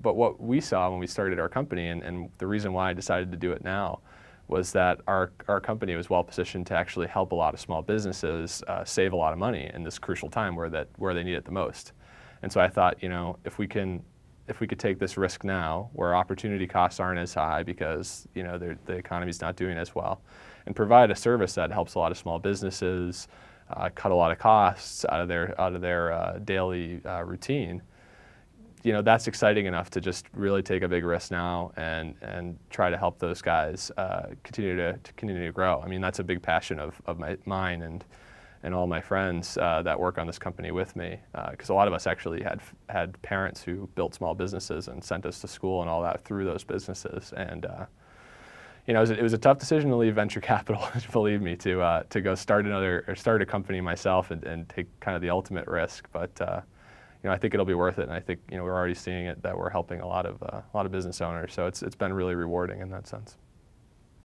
but what we saw when we started our company, and, and the reason why I decided to do it now, was that our, our company was well positioned to actually help a lot of small businesses uh, save a lot of money in this crucial time where, that, where they need it the most. And so I thought, you know, if we can, if we could take this risk now where opportunity costs aren't as high because, you know, the economy's not doing as well and provide a service that helps a lot of small businesses uh, cut a lot of costs out of their, out of their uh, daily uh, routine, you know that's exciting enough to just really take a big risk now and and try to help those guys uh, continue to, to, continue to grow. I mean that's a big passion of, of my, mine and and all my friends uh, that work on this company with me because uh, a lot of us actually had had parents who built small businesses and sent us to school and all that through those businesses and. Uh, you know, it was, a, it was, a, tough decision to leave venture capital, believe me, to uh, to go start another or start a company myself and, and take kind of the ultimate risk. But uh, you know, I think it'll be worth it. And I think you know, we're already seeing it that we're helping a lot of uh, a lot of business owners. So it's it's been really rewarding in that sense.